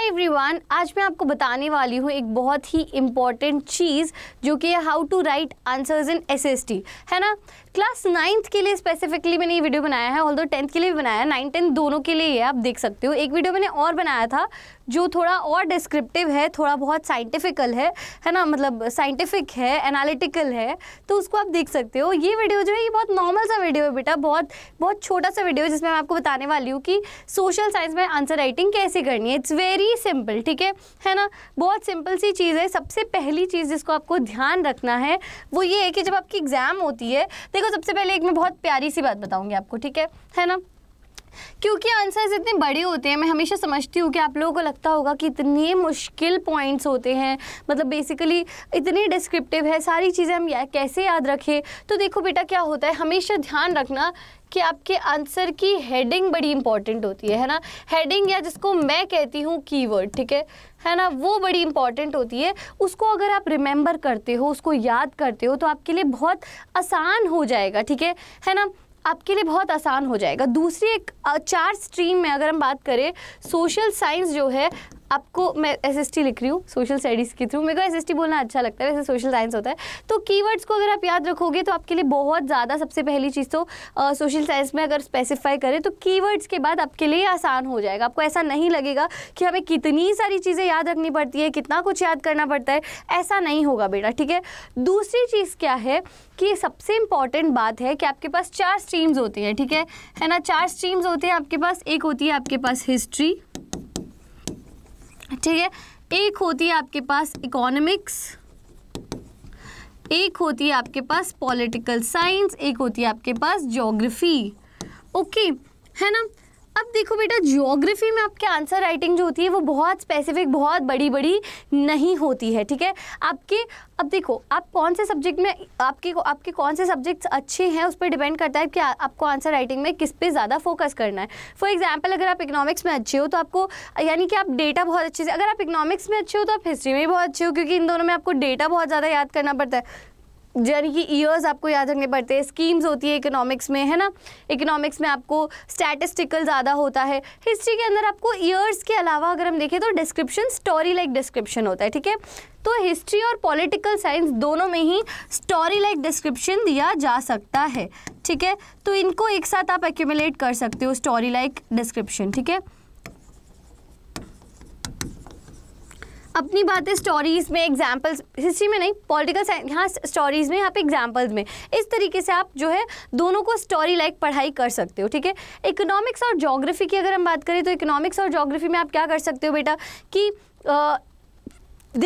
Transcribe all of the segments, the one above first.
hi everyone आज मैं आपको बताने वाली हूँ एक बहुत ही इम्पॉर्टेंट चीज़ जो कि है how to write answers in SST है ना क्लास नाइन्थ के लिए स्पेसिफिकली मैंने ये वीडियो बनाया है ऑल टेंथ के लिए भी बनाया है नाइन टेंथ दोनों के लिए ये आप देख सकते हो एक वीडियो मैंने और बनाया था जो थोड़ा और डिस्क्रिप्टिव है थोड़ा बहुत साइंटिफिकल है है ना मतलब साइंटिफिक है एनालिटिकल है तो उसको आप देख सकते हो ये वीडियो जो है ये बहुत नॉर्मल सा वीडियो है बेटा बहुत बहुत छोटा सा वीडियो है जिसमें मैं आपको बताने वाली हूँ कि सोशल साइंस में आंसर राइटिंग कैसे करनी है इट्स वेरी सिंपल ठीक है है ना बहुत सिंपल सी चीज़ है सबसे पहली चीज़ जिसको आपको ध्यान रखना है वो ये है कि जब आपकी एग्ज़ाम होती है तो देखो सबसे पहले एक मैं बहुत प्यारी सी बात बताऊंगी आपको ठीक है है ना क्योंकि आंसर्स इतने बड़े होते हैं मैं हमेशा समझती हूँ कि आप लोगों को लगता होगा कि इतने मुश्किल पॉइंट्स होते हैं मतलब बेसिकली इतने डिस्क्रिप्टिव है सारी चीज़ें हम या, कैसे याद रखें तो देखो बेटा क्या होता है हमेशा ध्यान रखना कि आपके आंसर की हेडिंग बड़ी इंपॉर्टेंट होती है है ना हेडिंग या जिसको मैं कहती हूँ कीवर्ड ठीक है है ना वो बड़ी इंपॉर्टेंट होती है उसको अगर आप रिमेंबर करते हो उसको याद करते हो तो आपके लिए बहुत आसान हो जाएगा ठीक है है ना आपके लिए बहुत आसान हो जाएगा दूसरी एक चार स्ट्रीम में अगर हम बात करें सोशल साइंस जो है आपको मैं एसएसटी लिख रही हूँ सोशल स्टडीज़ के थ्रू मेरे को एसएसटी बोलना अच्छा लगता है वैसे सोशल साइंस होता है तो कीवर्ड्स को अगर आप याद रखोगे तो आपके लिए बहुत ज़्यादा सबसे पहली चीज़ तो सोशल साइंस में अगर स्पेसिफाई करें तो कीवर्ड्स के बाद आपके लिए आसान हो जाएगा आपको ऐसा नहीं लगेगा कि हमें कितनी सारी चीज़ें याद रखनी पड़ती है कितना कुछ याद करना पड़ता है ऐसा नहीं होगा बेटा ठीक है दूसरी चीज़ क्या है कि सबसे इम्पॉर्टेंट बात है कि आपके पास चार स्ट्रीम्स होती हैं ठीक है है ना चार स्ट्रीम्स होते हैं आपके पास एक होती है आपके पास हिस्ट्री ठीक है एक होती है आपके पास इकोनॉमिक्स एक होती है आपके पास पॉलिटिकल साइंस एक होती है आपके पास ज्योग्राफी ओके है ना अब देखो बेटा जियोग्राफी में आपके आंसर राइटिंग जो होती है वो बहुत स्पेसिफिक बहुत बड़ी बड़ी नहीं होती है ठीक है आपके अब देखो आप कौन से सब्जेक्ट में आपके आपके कौन से सब्जेक्ट्स अच्छे हैं उस पर डिपेंड करता है कि आपको आंसर राइटिंग में किस पे ज़्यादा फोकस करना है फॉर एग्जाम्पल अगर आप इकोनॉमिक्स में अच्छे हो तो आपको यानी कि आप डेटा बहुत अच्छे से अगर आप इकोनॉमिक्स में अच्छे हो तो आप हिस्ट्री में भी बहुत अच्छे हो क्योंकि इन दोनों में आपको डेटा बहुत ज़्यादा याद करना पड़ता है यानी कि ईयर्स आपको याद रखने पड़ते हैं स्कीम्स होती है इकोनॉमिक्स में है ना इकोनॉमिक्स में आपको स्टैटिस्टिकल ज़्यादा होता है हिस्ट्री के अंदर आपको ईयर्स के अलावा अगर हम देखें तो डिस्क्रिप्शन स्टोरी लाइक डिस्क्रिप्शन होता है ठीक है तो हिस्ट्री और पॉलिटिकल साइंस दोनों में ही स्टोरी लाइक डिस्क्रिप्शन दिया जा सकता है ठीक है तो इनको एक साथ आप एक्यूमुलेट कर सकते हो स्टोरी लाइक डिस्क्रिप्शन ठीक है अपनी बातें स्टोरीज़ में एग्जाम्पल्स हिस्ट्री में नहीं पॉलिटिकल साइंस यहाँ स्टोरीज़ में यहाँ पे एग्जाम्पल्स में इस तरीके से आप जो है दोनों को स्टोरी लाइक पढ़ाई कर सकते हो ठीक है इकोनॉमिक्स और जोग्राफ़ी की अगर हम बात करें तो इकोनॉमिक्स और जोग्राफ़ी में आप क्या कर सकते हो बेटा कि आ,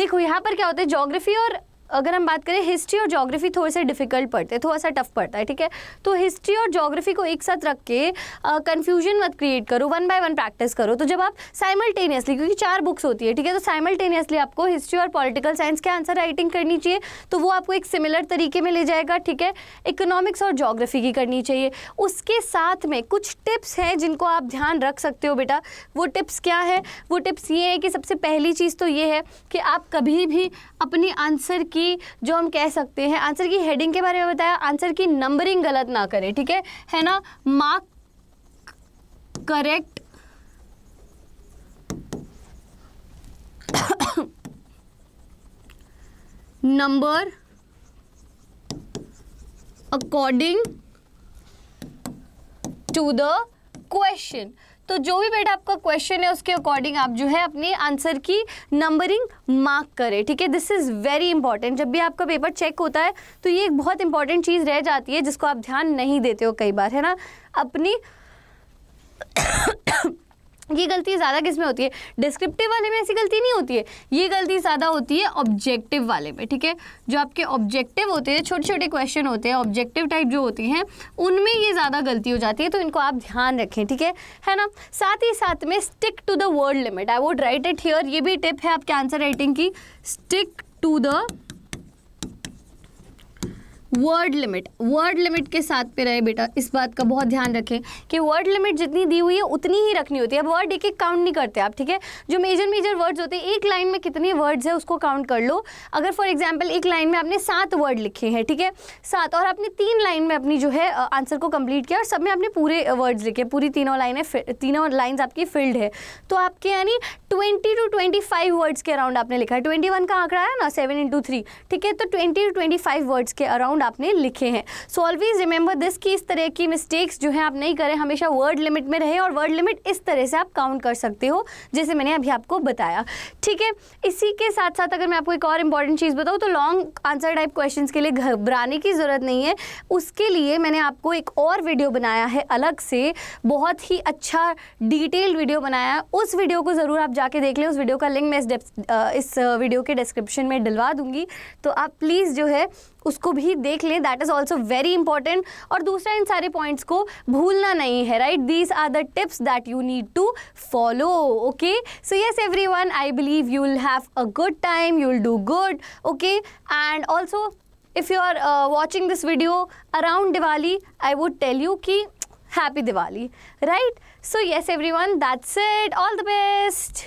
देखो यहाँ पर क्या होता है जोग्राफ़ी और अगर हम बात करें हिस्ट्री और जोग्राफी थोड़े से डिफिकल्ट पड़ते हैं थोड़ा सा टफ पड़ता है ठीक है तो हिस्ट्री और जोग्राफी को एक साथ रख के कन्फ्यूजन मत क्रिएट करो वन बाय वन प्रैक्टिस करो तो जब आप साइमल्टेनियसली क्योंकि चार बुक्स होती है ठीक है तो साइमल्टेनियसली आपको हिस्ट्री और पॉलिटिकल साइंस के आंसर राइटिंग करनी चाहिए तो वो आपको एक सिमिलर तरीके में ले जाएगा ठीक है इकोनॉमिक्स और जोग्राफी की करनी चाहिए उसके साथ में कुछ टिप्स हैं जिनको आप ध्यान रख सकते हो बेटा वो टिप्स क्या है वो टिप्स ये है कि सबसे पहली चीज़ तो ये है कि आप कभी भी अपने आंसर की जो हम कह सकते हैं आंसर की हेडिंग के बारे में बताया आंसर की नंबरिंग गलत ना करें ठीक है है ना mark correct number according to the question तो जो भी बेटा आपका क्वेश्चन है उसके अकॉर्डिंग आप जो है अपने आंसर की नंबरिंग मार्क करें ठीक है दिस इज़ वेरी इंपॉर्टेंट जब भी आपका पेपर चेक होता है तो ये एक बहुत इंपॉर्टेंट चीज़ रह जाती है जिसको आप ध्यान नहीं देते हो कई बार है ना अपनी ये गलती ज़्यादा किस में होती है डिस्क्रिप्टिव वाले में ऐसी गलती नहीं होती है ये गलती ज़्यादा होती है ऑब्जेक्टिव वाले में ठीक है जो आपके ऑब्जेक्टिव होते हैं छोटे छोटे क्वेश्चन होते हैं ऑब्जेक्टिव टाइप जो होती हैं उनमें ये ज़्यादा गलती हो जाती है तो इनको आप ध्यान रखें ठीक है है ना साथ ही साथ में stick to the word limit I would write it here ये भी टिप है आपके आंसर राइटिंग की stick to the word limit word limit के साथ पे रहे बेटा इस बात का बहुत ध्यान रखें कि वर्ड लिमिट जितनी दी हुई है उतनी ही रखनी होती है अब वर्ड एक एक काउंट नहीं करते आप ठीक है जो मेजर मेजर वर्ड्स होते हैं एक लाइन में कितने वर्ड्स है उसको काउंट कर लो अगर फॉर एग्जाम्पल एक लाइन में आपने सात वर्ड लिखे हैं ठीक है सात और आपने तीन लाइन में अपनी जो है आंसर को कंप्लीट किया और सब में आपने पूरे वर्ड्स लिखे पूरी तीनों लाइने तीनों लाइन्स आपकी फिल्ड है तो आपके यानी twenty to twenty five words के अराउंड आपने लिखा है ट्वेंटी वन का आंकड़ा है ना सेवन इंटू थ्री ठीक है तो twenty to twenty five words के अराउंड आपने लिखे हैं सो ऑलवेज रिमेंबर दिस की इस तरह की मिस्टेक्स जो है आप नहीं करें हमेशा वर्ड लिमिट में रहे और वर्ड लिमिट इस तरह से आप काउंट कर सकते हो जैसे मैंने अभी आपको बताया ठीक है इसी के साथ साथ अगर मैं आपको एक और इंपॉर्टेंट चीज़ बताऊँ तो लॉन्ग आंसर टाइप क्वेश्चन के लिए घबराने की ज़रूरत नहीं है उसके लिए मैंने आपको एक और वीडियो बनाया है अलग से बहुत ही अच्छा डिटेल्ड वीडियो बनाया है उस वीडियो को ज़रूर आप जा जाके देख लें उस वीडियो का लिंक मैं इस इस वीडियो के डिस्क्रिप्शन में डलवा दूंगी तो आप प्लीज़ जो है उसको भी देख लें that is also very important और दूसरा इन सारे पॉइंट्स को भूलना नहीं है right these are the tips that you need to follow okay so yes every one I believe you will have a good time you will do good okay and also if you are watching this video around Diwali I would tell you कि happy Diwali right so yes every one that's it all the best